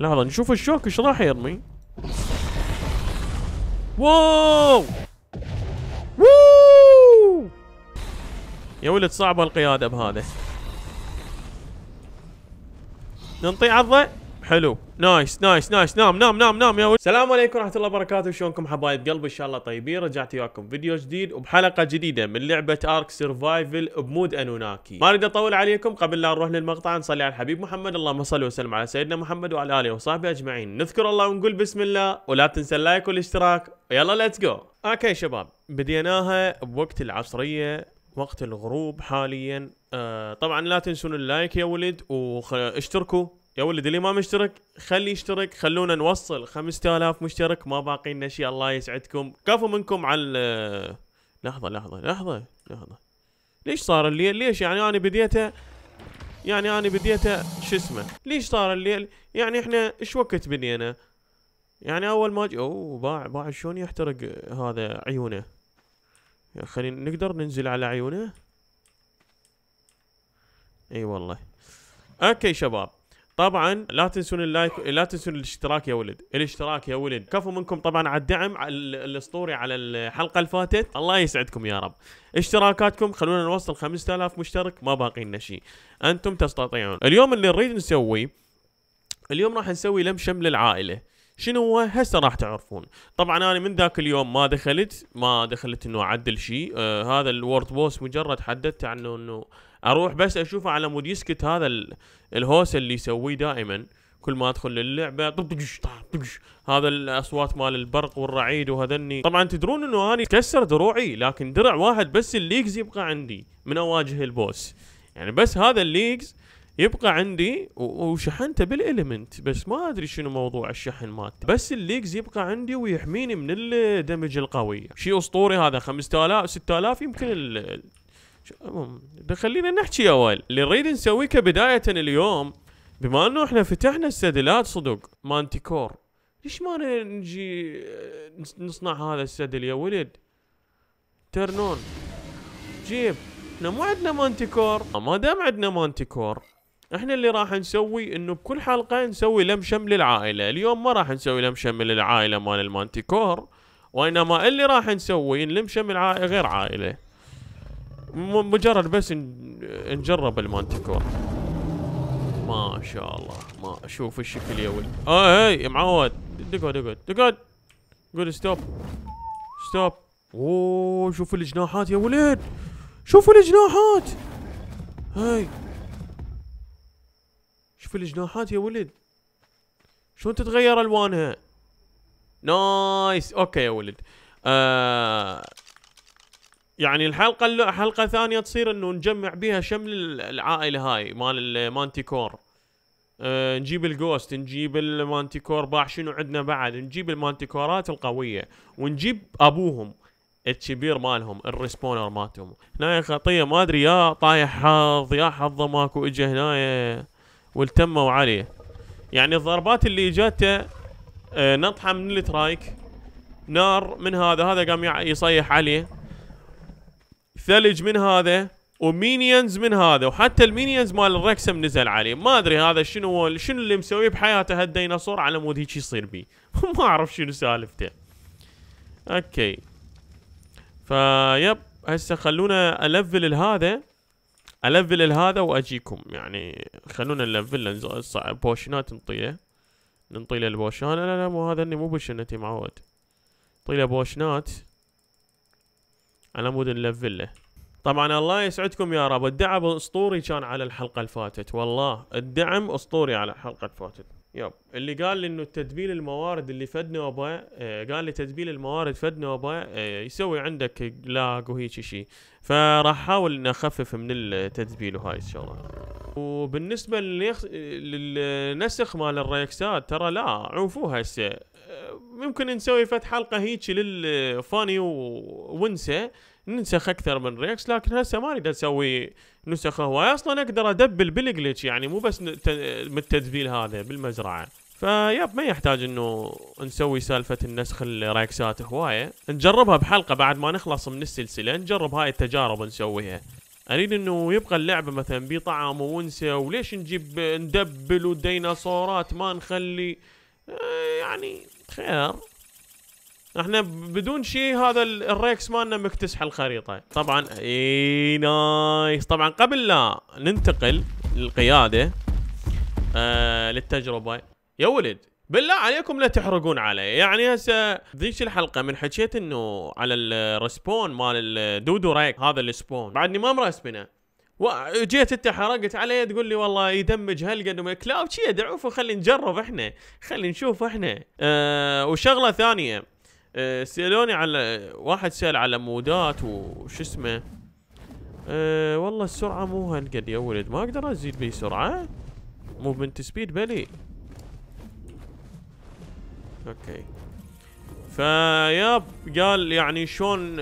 لحظة نشوف الشوك ايش راح يرمي واو ووو يا ولد صعبة القيادة بهذا ننطي عضة حلو نايس نايس نايس نام نام نام نام يا ولد السلام عليكم ورحمه الله وبركاته شلونكم حبايب قلبي ان شاء الله طيبين رجعت وياكم فيديو جديد وبحلقه جديده من لعبه ارك سرفايفل بمود انوناكي ما اريد اطول عليكم قبل لا نروح للمقطع نصلي على الحبيب محمد اللهم صل وسلم على سيدنا محمد وعلى اله وصحبه اجمعين نذكر الله ونقول بسم الله ولا تنسى اللايك والاشتراك ويلا ليتس جو اوكي شباب بديناها بوقت العصريه وقت الغروب حاليا آه طبعا لا تنسون اللايك يا ولد واشتركوا يا ولد اللي ما مشترك خلي يشترك خلونا نوصل 5000 مشترك ما باقي لنا شيء الله يسعدكم كفو منكم على لحظه لحظه لحظه لحظه ليش صار الليل ليش يعني انا بديته يعني انا بديته شو اسمه ليش صار الليل يعني احنا ايش وقت بنينا يعني اول ما جي... اوه باع باع شلون يحترق هذا عيونه خلينا نقدر ننزل على عيونه اي أيوة والله اوكي شباب طبعا لا تنسون اللايك لا تنسون الاشتراك يا ولد الاشتراك يا ولد كفو منكم طبعا على الدعم على الاسطوري على الحلقه الفاتت الله يسعدكم يا رب اشتراكاتكم خلونا نوصل 5000 مشترك ما باقي لنا شيء انتم تستطيعون اليوم اللي نريد نسويه اليوم راح نسوي لم شمل العائله شنو هو هسه راح تعرفون طبعا انا من ذاك اليوم ما دخلت ما دخلت انه اعدل شيء آه هذا الورد بوس مجرد حددت عنه انه اروح بس اشوفه على مود يسكت هذا الهوس اللي يسويه دائما كل ما ادخل للعبه هذا الاصوات مال البرق والرعيد وهذني طبعا تدرون انه انا كسر دروعي لكن درع واحد بس الليجز يبقى عندي من اواجه البوس يعني بس هذا الليجز يبقى عندي وشحنته بالاليمنت بس ما ادري شنو موضوع الشحن مالته بس الليجز يبقى عندي ويحميني من الدمج القوي شيء اسطوري هذا 5000 6000 يمكن ال خلينا نحكي اول اللي نريد نسويه كبدايه اليوم بما انه احنا فتحنا السدلات صدق مانتيكور ليش ما نجي نصنع هذا السدل يا ولد ترنون جيب احنا مو عندنا مانتيكور ما دام عندنا مانتيكور احنا اللي راح نسوي انه بكل حلقه نسوي لمشم للعائله اليوم ما راح نسوي لمشم للعائله مال المانتيكور وانما اللي راح نسوي نلمشم عائلة غير عائله مجرد بس نجرب المانتيكور ما شاء الله ما اشوف الشكل يا ولد اه اي معود دقود دقود دقود قول ستوب ستوب اوه شوف الجناحات يا ولد شوفوا الجناحات هاي شوف الجناحات يا ولد شلون تتغير الوانها نايس اوكي يا ولد آه يعني الحلقه حلقه ثانيه تصير انه نجمع بها شمل العائله هاي مال المانتيكور أه نجيب الجوست نجيب المانتيكور باع شنو عندنا بعد نجيب المانتيكورات القويه ونجيب ابوهم الكبير مالهم الريسبونر مالتهم هنا خطيه ما ادري يا طايح حظ يا حظه ماكو اجى هنايا والتموا عليه يعني الضربات اللي جاته آه، نطحه من الترايك نار من هذا هذا قام يصيح عليه ثلج من هذا ومينيونز من هذا وحتى المينيونز مال الركسم نزل عليه ما ادري هذا شنو شنو اللي مسويه بحياته هالديناصور على مود هيك يصير بيه ما اعرف شنو سالفته اوكي فيب هسه خلونا الفل هذا الفل هذا واجيكم يعني خلونا نلفل بوشنات نطيله نطيله له لا لا لا مو هذا اني مو بوشنتي معود له بوشنات على مود له طبعا الله يسعدكم يا رب الدعم اسطوري كان على الحلقه الفاتت والله الدعم اسطوري على الحلقه الفاتت يب اللي قال لي انه تدبيل الموارد اللي فدنا وبا آه، قال لي تدبيل الموارد فدنا وبا آه، يسوي عندك لاج وهيك شيء فراح احاول اني اخفف من التدبيل وهاي الشغله وبالنسبه للنسخ, للنسخ مال الريكسات ترى لا عوفوها هسه آه، ممكن نسوي فتح حلقه هيك للفاني وونسه ننسخ اكثر من ريكس لكن هسه ما اريد اسوي نسخ هواي اصلا اقدر ادبل بالجلتش يعني مو بس من التدبيل هذا بالمزرعه فيب ما يحتاج انه نسوي سالفه النسخ الريكسات هوايه نجربها بحلقه بعد ما نخلص من السلسله نجرب هاي التجارب نسويها اريد انه يبقى اللعبه مثلا بي طعم وونسه وليش نجيب ندبل وديناصورات ما نخلي آه، يعني خير احنا بدون شيء هذا الريكس مالنا مكتسح الخريطه طبعا اي نايس طبعا قبل لا ننتقل للقياده آه للتجربه يا ولد بالله عليكم لا تحرقون علي يعني هسه ذيك الحلقه من حكيت انه على الريسبون مال الدودو ريك هذا السبون بعدني ما مرسبنه وجيت انت حرقت علي تقول لي والله يدمج هالقد وما كلاو شي ادعوف وخلي نجرب احنا خلي نشوف احنا أه وشغله ثانيه آه، سالوني على واحد سال على مودات وش اسمه أه والله السرعة مو هالقد يا ولد ما اقدر ازيد بي سرعة موفمنت سبيد بلي اوكي فياب قال يعني شلون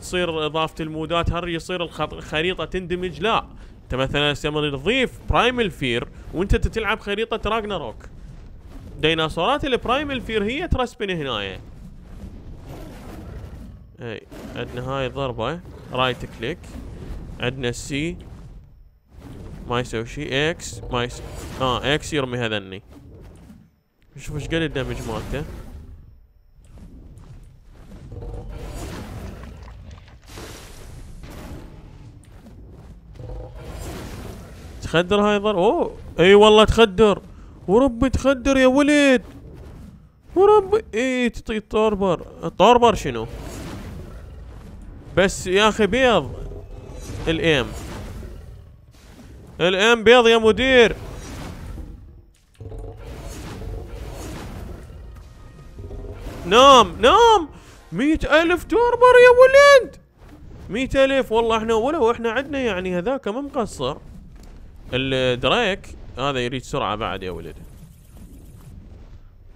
تصير اضافة المودات هل يصير الخريطة تندمج لا انت مثلا لما تضيف برايم الفير وانت تلعب خريطة راجناروك ديناصورات البرايم الفير هي ترسبن هنايا اي عندنا هاي ضربة رايت كليك عندنا سي ما يسوي شيء اكس ما يسوي اه اكس يرمي هذني شوف ايش قد الدمج مالته تخدر هاي ضر اوه اي والله تخدر وربي تخدر يا ولد وربي اي تطير طوربر طوربر شنو بس يا اخي بيض الايم الايم بيض يا مدير نام نام مئة ألف توربر يا ولد مئة ألف والله احنا ولو احنا عندنا يعني هذاك ما مقصر الدريك هذا يريد سرعة بعد يا ولد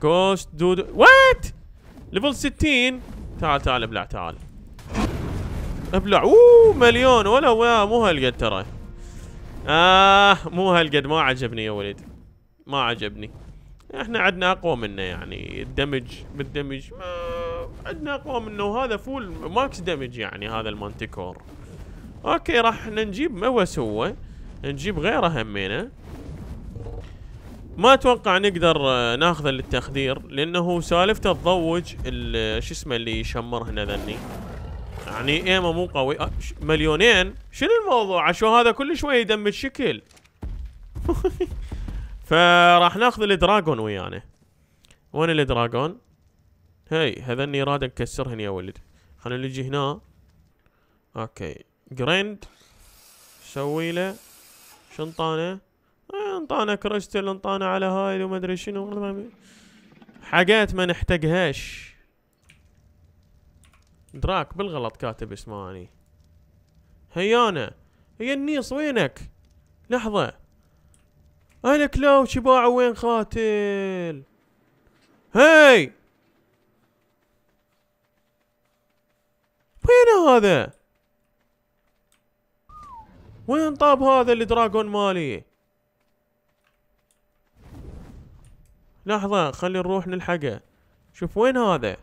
كوست دود وات ليفل 60 تعال تعال ابلع تعال ابلع اوه مليون ولا مو هالقد ترى آه مو هالقد ما عجبني يا ولد ما عجبني احنا عندنا اقوى منه يعني الدمج بالدمج ما عندنا اقوى منه وهذا فول ماكس دمج يعني هذا المانتيكور اوكي راح نجيب ما هو نجيب غيره همينه ما اتوقع نقدر آه، ناخذه للتخدير لانه سالفته تضوج شو اسمه اللي يشمر هنا ذني يعني ايما مو قوي أه مليونين شنو الموضوع عشان هذا كل شوي يدمج شكل فراح ناخذ الدراجون ويانا وين الدراجون هذا اني راد نكسرهن يا ولد خلينا نجي هنا اوكي جريند سوي له شنطانه انطانا إيه، كريستل انطانا على هاي وما ادري شنو حاجات ما نحتاجهاش دراك بالغلط كاتب اسمه اني هيانا هي النيص وينك لحظة انا كلاو شباع وين خاتل هاي وين هذا وين طاب هذا الدراغون مالي لحظة خلي نروح نلحقه شوف وين هذا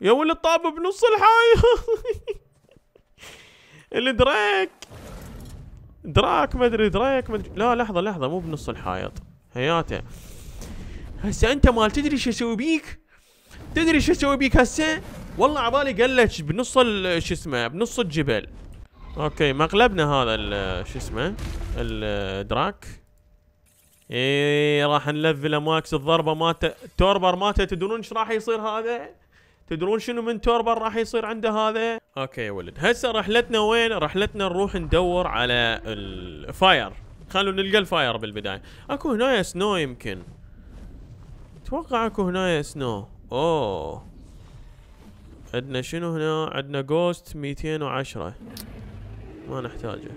يا ولد طاب بنص الحاية الدريك دراك ما ادري دريك ما ادري لا لحظة لحظة مو بنص الحائط طيب. هياته هسه انت مال تدري شو اسوي بيك؟ تدري شو اسوي بيك هسه؟ والله عبالي قال لك بنص شو اسمه بنص الجبل اوكي مقلبنا هذا شو اسمه الدراك ايه راح نلفله ماكس الضربه مالته التوربر مالته تدرون ايش راح يصير هذا؟ تدرون شنو من توربر راح يصير عنده هذا اوكي يا ولد هسه رحلتنا وين رحلتنا نروح ندور على الفاير خلونا نلقى الفاير بالبدايه اكو هنايا سنو يمكن اتوقع اكو هنايا سنو اوه عندنا شنو هنا عندنا جوست 210 ما نحتاجه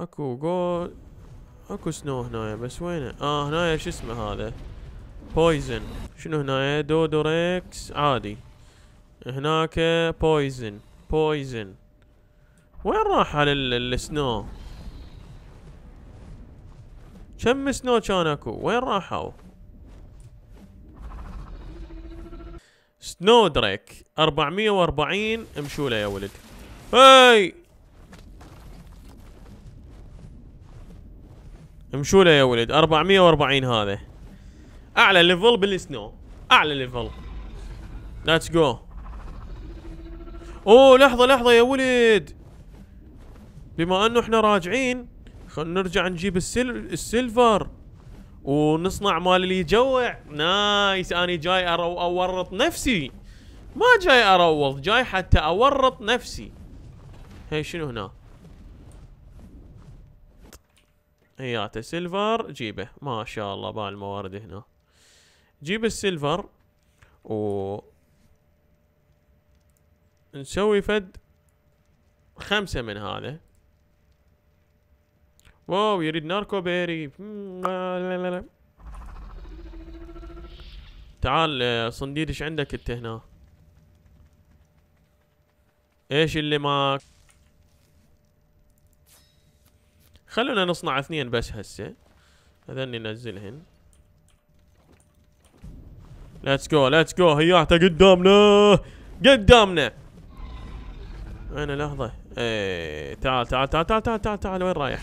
اكو جو اكو سنو هنايا بس وينه اه هنايا شو اسمه هذا بويزن شنو هنا إيه، دودوريكس عادي هناك بويزن بويزن وين راح على السنو كم سنو كان اكو وين راحوا سنو دريك 440 امشوا له يا ولد هاي امشوا له يا ولد 440 هذا اعلى ليفل بالسنو اعلى ليفل ليتس جو اوه لحظه لحظه يا ولد بما انه احنا راجعين خلينا نرجع نجيب السل... السيلفر ونصنع مال اللي يجوع نايس اني جاي أرو... اورط نفسي ما جاي اروض جاي حتى اورط نفسي هي شنو هنا هياته سيلفر جيبه ما شاء الله بالموارد الموارد هنا جيب السيلفر و نسوي فد خمسة من هذا واو يريد ناركو بيري لا لا لا. تعال صنديد ايش عندك انت هنا ايش اللي معك خلونا نصنع اثنين بس هسه هذني ننزلهن ليتس جو ليتس جو هياته قدامنا قدامنا وين لحظة ايه تعال تعال تعال تعال تعال تعال تعال وين رايح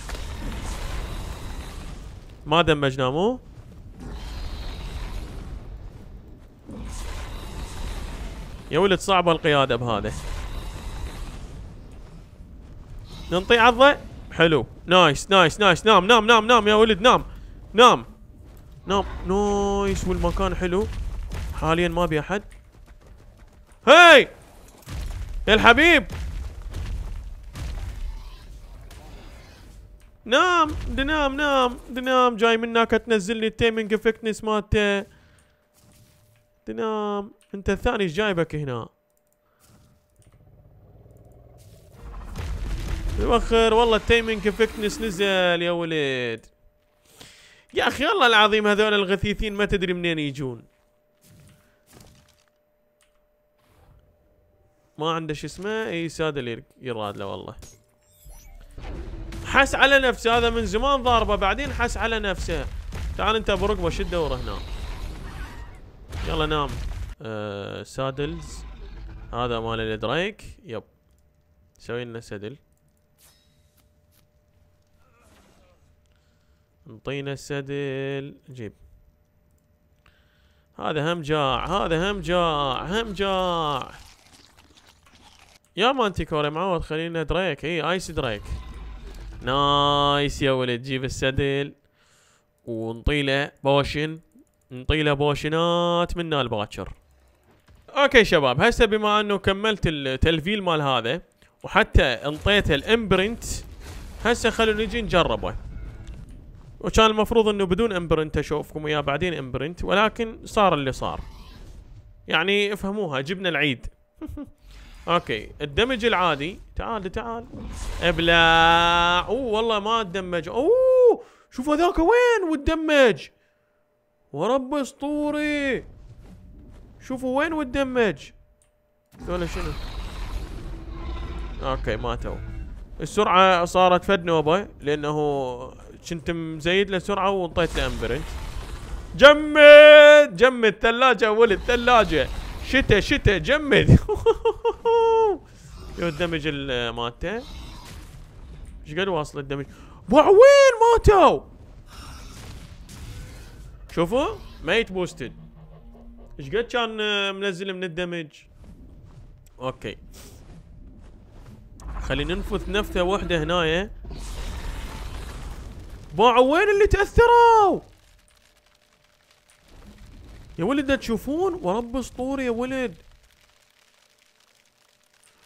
ما دمجنا مو يا ولد صعبة القيادة بهذا ننطي عضة حلو نايس نايس نايس نام نام نام نام يا ولد نام نام نام نايس والمكان حلو حاليا ما بي احد هاي يا الحبيب نام دنام نام دنام جاي من هناك تنزل لي التيمينج افكتنس مالته دنام انت الثاني ايش جايبك هنا يوخر والله التيمينج افكتنس نزل يا ولد يا اخي والله العظيم هذول الغثيثين ما تدري منين يجون ما عنده شو اسمه اي ساده يراد له والله حس على نفسه هذا من زمان ضاربه بعدين حس على نفسه تعال انت ابو ركبه شو تدور هنا يلا نام آه سادلز هذا مال الدرايك يب سوي لنا سدل انطينا السدل جيب هذا هم جاع هذا هم جاع هم جاع يا كوري معود خلينا دريك اي ايس دريك نايس يا ولد جيب السدل ونطيله بوشن نطيله بوشنات من الباكر اوكي شباب هسه بما انه كملت التلفيل مال هذا وحتى انطيته الامبرنت هسه خلونا نجي نجربه وكان المفروض انه بدون امبرنت اشوفكم اياه بعدين امبرنت ولكن صار اللي صار يعني افهموها جبنا العيد اوكي الدمج العادي تعال تعال ابلع اوه والله ما تدمج اوه شوف هذاك وين وتدمج ورب اسطوري شوفوا وين وتدمج دول شنو اوكي ماتوا السرعة صارت فد نوبة لانه كنت مزيد له سرعة وانطيت له امبرنت جمد جمد ثلاجة ولد الثلاجة شتا شتا جمد يو الدمج مالته ايش قد واصل الدمج وين ماتوا شوفوا ميت بوستد ايش قد كان منزل من الدمج اوكي خلينا ننفث نفثه واحده هنايا باعوا وين اللي تاثروا يا ولد تشوفون ورب اسطوري يا ولد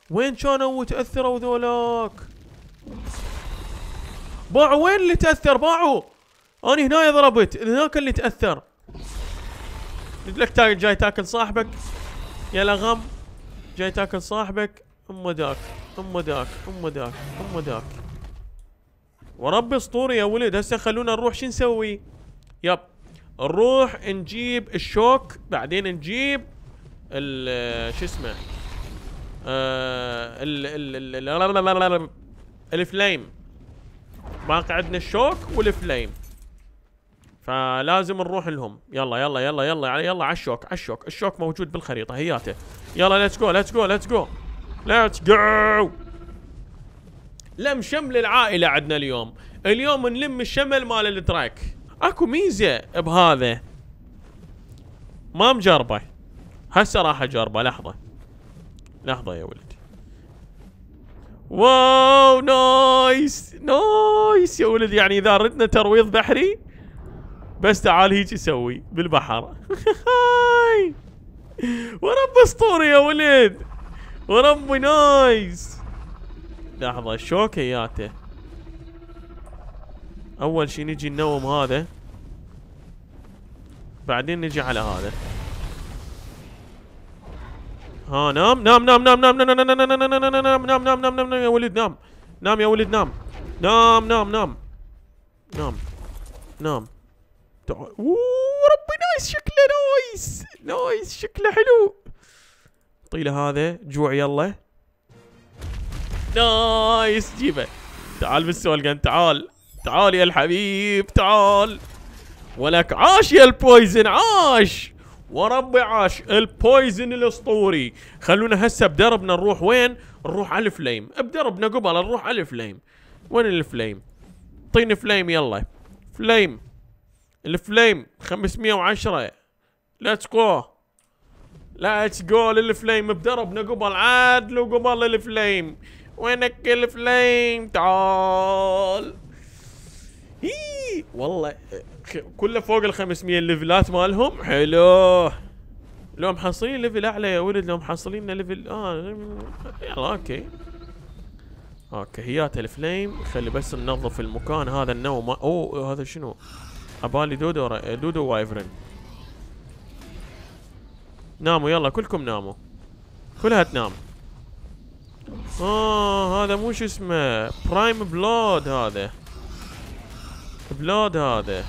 وين كانوا وتاثروا ذولاك باعوا وين اللي تاثر باعوا انا هنا ضربت هناك اللي تاثر قلت لك تاكل جاي تاكل صاحبك يا لغم جاي تاكل صاحبك ام ذاك ام ذاك ام ذاك ام ذاك ورب اسطوري يا ولد هسه خلونا نروح شو نسوي يب نروح نجيب الشوك بعدين نجيب ال شو اسمه آه، ال الفليم باقي عندنا الشوك والفليم فلازم نروح لهم يلا يلا يلا يلا يعني يلا على الشوك على الشوك الشوك موجود بالخريطه هياته يلا ليتس جو ليتس جو ليتس جو ليتس جو لم شمل العائله عندنا اليوم اليوم نلم الشمل مال التراك اكو ميزه بهذا ما مجربه هسه راح اجربه لحظه لحظه يا ولدي واو نايس نايس يا ولد يعني اذا ردنا ترويض بحري بس تعال هيك يسوي بالبحر ورب اسطوري يا ولد وربي نايس لحظه شوكياته اول شيء نجي النوم هذا بعدين نجي على هذا ها نام نام نام نام نام نام نام نام نام نام نام نام نام يا ولد نام نام يا ولد نام نام نام نام نام نام تعال ربي نايس شكله نايس نايس شكله حلو طيله هذا جوع يلا نايس جيبه تعال بالسوالف تعال تعال يا الحبيب تعال ولك عاش يا البويزن عاش وربي عاش البويزن الاسطوري خلونا هسه بدربنا نروح وين نروح على الفليم بدربنا قبل نروح على الفليم وين الفليم طين فليم يلا فليم الفليم 510 ليتس جو ليتس جو للفليم بدربنا قبل عاد لو قبل الفليم وينك الفليم تعال إيه. والله كله فوق ال 500 ليفلات مالهم حلو لو محصلين ليفل اعلى يا ولد لو محصلين ليفل اه يلا اوكي اوكي هيات الفليم خلي بس ننظف المكان هذا النوم اوه هذا شنو ابالي دودو را... دودو وايفرن ناموا يلا كلكم ناموا كلها تنام اه هذا مو شو اسمه برايم بلود هذا بلود هذا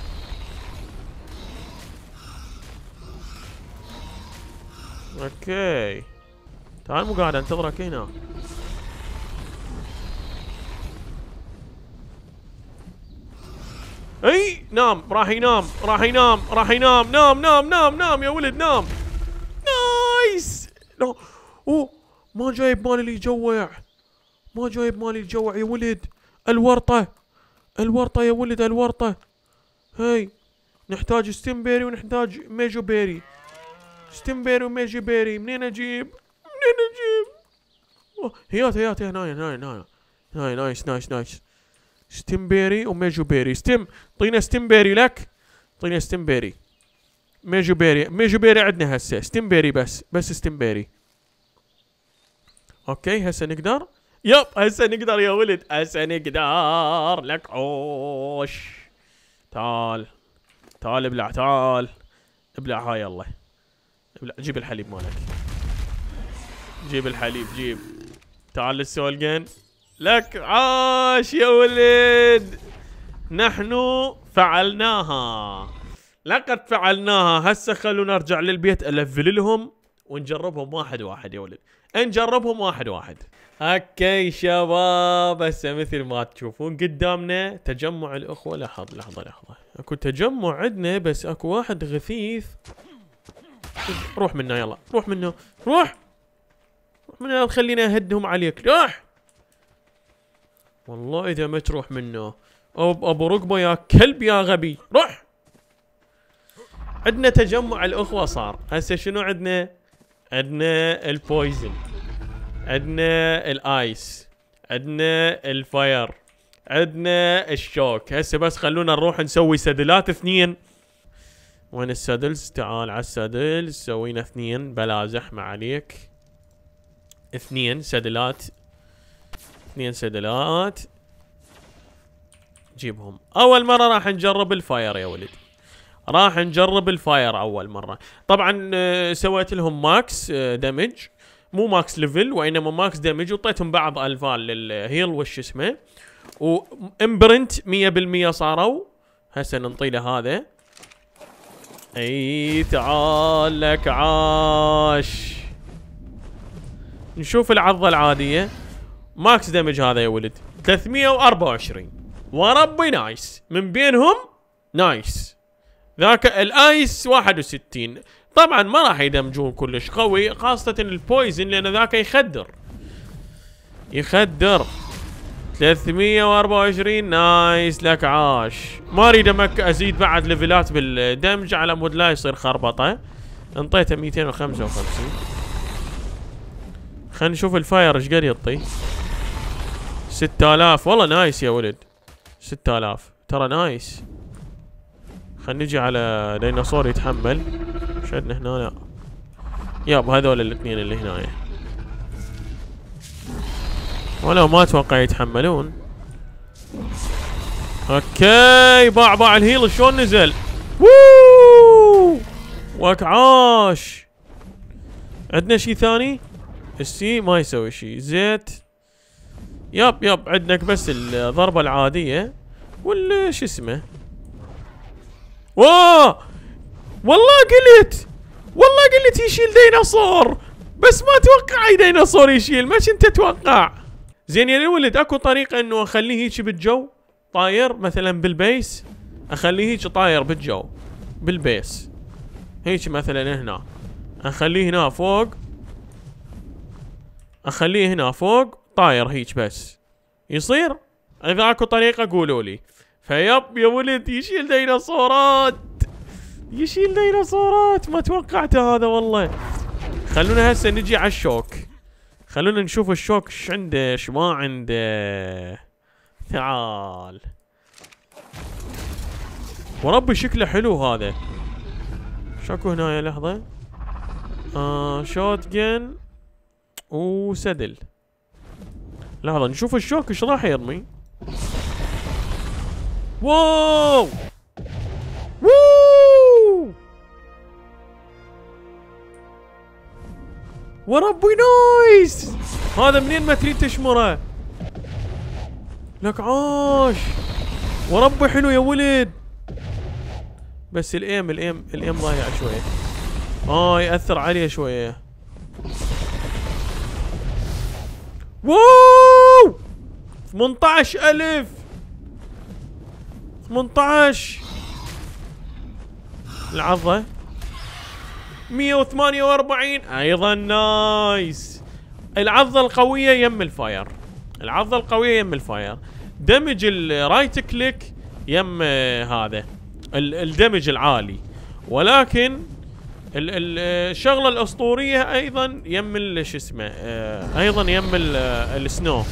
اوكي تعال مو قاعد انتظرك هنا اي نام راح ينام راح ينام راح ينام نام نام نام نام يا ولد نام نايس لا اوه ما جايب مالي اللي يجوع ما جايب مالي الجوع يا ولد الورطه الورطة يا ولد الورطة هاي نحتاج ستيمبيري ونحتاج ميجو بيري ستيمبيري وميجو بيري منين اجيب منين اجيب هيات هيات هنا هنا هنا هنا نايس نايس نايس ستيم بيري وميجو بيري ستيم طينا ستيم بيري لك طينا ستيم بيري ميجو بيري ميجو بيري عندنا هسه ستيم بيري بس بس ستيم بيري اوكي هسه نقدر يب هسه نقدر يا ولد هسه نقدر لك عوش تعال تعال ابلع تعال ابلع هاي يلا ابلع جيب الحليب مالك جيب الحليب جيب تعال للسولجن لك عاش يا ولد نحن فعلناها لقد فعلناها هسه خلونا نرجع للبيت الفل لهم ونجربهم واحد واحد يا ولد نجربهم واحد واحد اوكي شباب هسه مثل ما تشوفون قدامنا تجمع الاخوه لحظه لحظه لحظه اكو تجمع عندنا بس اكو واحد غثيث روح منا يلا روح منا روح روح منا خلينا اهدهم عليك روح والله اذا ما تروح منه ابو ركبه يا كلب يا غبي روح عندنا تجمع الاخوه صار هسه شنو عندنا عندنا البويزن عندنا الايس عندنا الفاير عندنا الشوك هسه بس خلونا نروح نسوي سدلات اثنين وين السدلز تعال على السدل سوينا اثنين بلا زحمة عليك اثنين سدلات اثنين سدلات جيبهم اول مرة راح نجرب الفاير يا ولد راح نجرب الفاير اول مره طبعا آه، سويت لهم ماكس آه، دامج مو ماكس ليفل وانما ماكس دامج وطيتهم بعض الفال للهيل وش اسمه وامبرنت 100% صاروا هسه ننطيله هذا اي تعال لك عاش نشوف العضه العاديه ماكس دامج هذا يا ولد 324 وربي نايس من بينهم نايس ذاك الايس 61 طبعا ما راح يدمجون كلش قوي خاصة البويزن لان ذاك يخدر يخدر 324 نايس لك عاش ما اريد امك ازيد بعد ليفلات بالدمج على مود لا يصير خربطه انطيته 255 خلينا نشوف الفاير ايش قد يعطي 6000 والله نايس يا ولد 6000 ترى نايس خلينا نجي على ديناصور يتحمل شدنا هنا لا ياب هذول الاثنين اللي هنايا إيه. ولو ما اتوقع يتحملون اوكي باع باع الهيل شلون نزل ووو وكعاش عندنا شيء ثاني السي ما يسوي شيء زيت ياب ياب عندك بس الضربه العاديه وال شو اسمه واه والله قلت والله قلت يشيل ديناصور بس ما اتوقع اي ديناصور يشيل ما كنت اتوقع زين يا الولد اكو طريقه انه اخليه هيك بالجو طاير مثلا بالبيس اخليه هيك طاير بالجو بالبيس هيك مثلا هنا اخليه هنا فوق اخليه هنا فوق طاير هيك بس يصير اذا اكو طريقه قولوا لي فيب يا ولد يشيل ديناصورات يشيل ديناصورات ما توقعته هذا والله خلونا هسه نجي على الشوك خلونا نشوف الشوك ايش عنده ايش ما عنده تعال وربي شكله حلو هذا شكو هنا يا لحظة آه شوت جن وسدل لحظة نشوف الشوك ايش راح يرمي واو ووو وربي نايس هذا منين ما تريد تشمره لك عاش وربي حلو يا ولد بس الايم الايم الايم ضايع شويه اه ياثر عليه شويه واو 18000 18 العضة 148 ايضا نايس العضة القوية يم الفاير العضة القوية يم الفاير دمج الرايت كليك يم آه، هذا الدمج العالي ولكن آه، الشغله الاسطوريه ايضا يم شو اسمه آه، ايضا يم السنو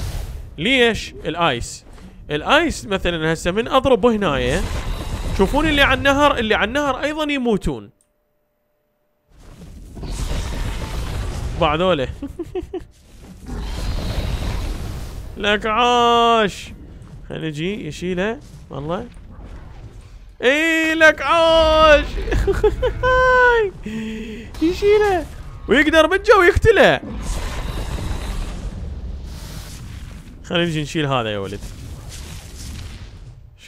ليش الايس الايس مثلا هسه من اضرب هنايا تشوفون اللي على النهر اللي على النهر ايضا يموتون بعدوله لك عاش خلينا نجي يشيله والله اي لك عاش يشيله ويقدر بالجو يقتله خلينا نجي نشيل هذا يا ولد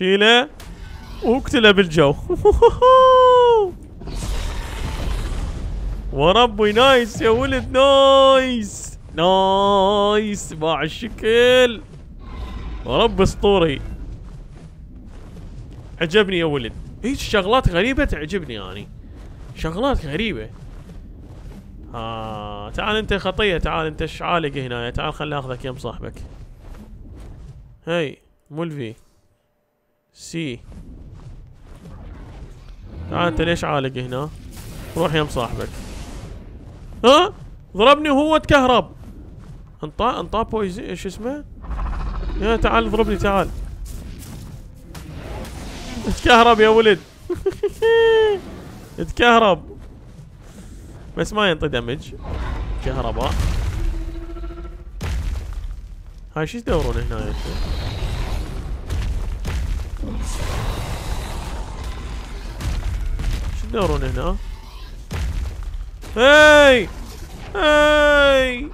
شيله واقتله بالجو وربي نايس يا ولد نايس نايس باع الشكل ورب اسطوري عجبني يا ولد هيك شغلات غريبة تعجبني يعني شغلات غريبة آه تعال انت خطية تعال انت ايش عالق هنا تعال خلي اخذك يم صاحبك هاي مولفي سي تعال انت ليش عالق هنا؟ روح يم صاحبك ها؟ ضربني وهو تكهرب انطا انطا بويزي ايش اسمه؟ يا تعال اضربني تعال تكهرب يا ولد تكهرب بس ما ينطي دمج كهرباء هاي شو يدورون هنا يا شيخ دورون هنا؟ هاي هاي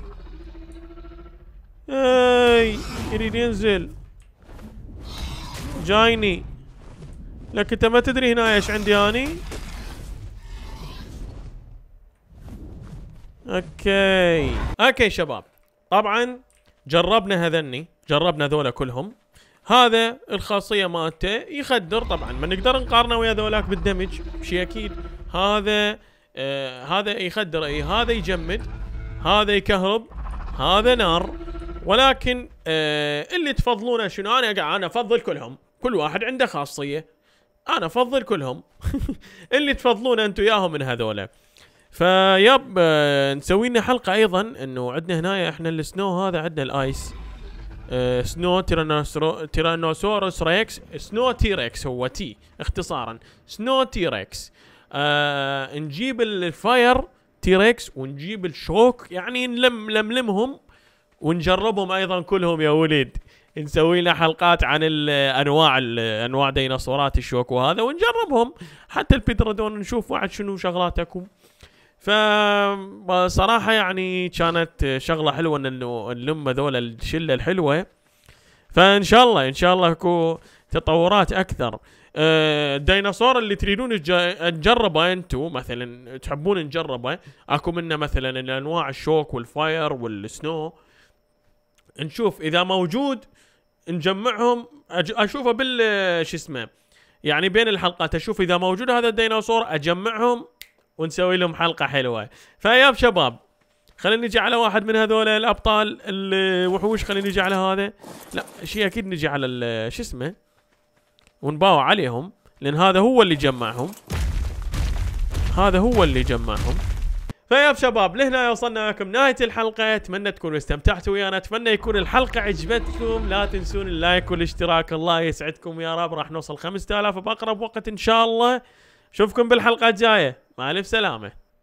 هاي يريد ينزل جايني لكن انت ما تدري هنا ايش عندي اني اوكي اوكي شباب طبعا جربنا هذني جربنا ذولا كلهم هذا الخاصيه مالته يخدر طبعا ما نقدر نقارنه ويا ذولاك بالدمج شيء اكيد هذا آه هذا يخدر اي هذا يجمد هذا يكهرب هذا نار ولكن آه اللي تفضلونه شنو انا قاعد انا افضل كلهم كل واحد عنده خاصيه انا افضل كلهم اللي تفضلونه انتم ياهم من هذولا فيب آه نسوي لنا حلقه ايضا انه عندنا هنا احنا السنو هذا عندنا الايس آه، سنو تيرانوسورس ريكس سنو تيركس هو تي اختصارا سنو تيركس آه نجيب الفاير تيركس ونجيب الشوك يعني نلم لملمهم ونجربهم ايضا كلهم يا وليد نسوي لنا حلقات عن الانواع انواع ديناصورات الشوك وهذا ونجربهم حتى البيترودون نشوف واحد شنو شغلاتكم فصراحة يعني كانت شغلة حلوة ان نلم ذولا الشلة الحلوة فان شاء الله ان شاء الله اكو تطورات اكثر أه، الديناصور اللي تريدون تجربه انتم مثلا تحبون نجربه اكو منه مثلا الانواع الشوك والفاير والسنو نشوف اذا موجود نجمعهم اشوفه بال شو اسمه يعني بين الحلقات اشوف اذا موجود هذا الديناصور اجمعهم ونسوي لهم حلقه حلوه فيا شباب خلينا نجي على واحد من هذول الابطال الوحوش خلينا نجي على هذا لا شيء اكيد نجي على شو اسمه ونباوع عليهم لان هذا هو اللي جمعهم هذا هو اللي جمعهم فيا شباب لهنا وصلنا لكم نهاية الحلقة اتمنى تكونوا استمتعتوا ويانا اتمنى يكون الحلقة عجبتكم لا تنسون اللايك والاشتراك الله يسعدكم يا رب راح نوصل 5000 باقرب وقت ان شاء الله اشوفكم بالحلقه الجايه مع الف سلامه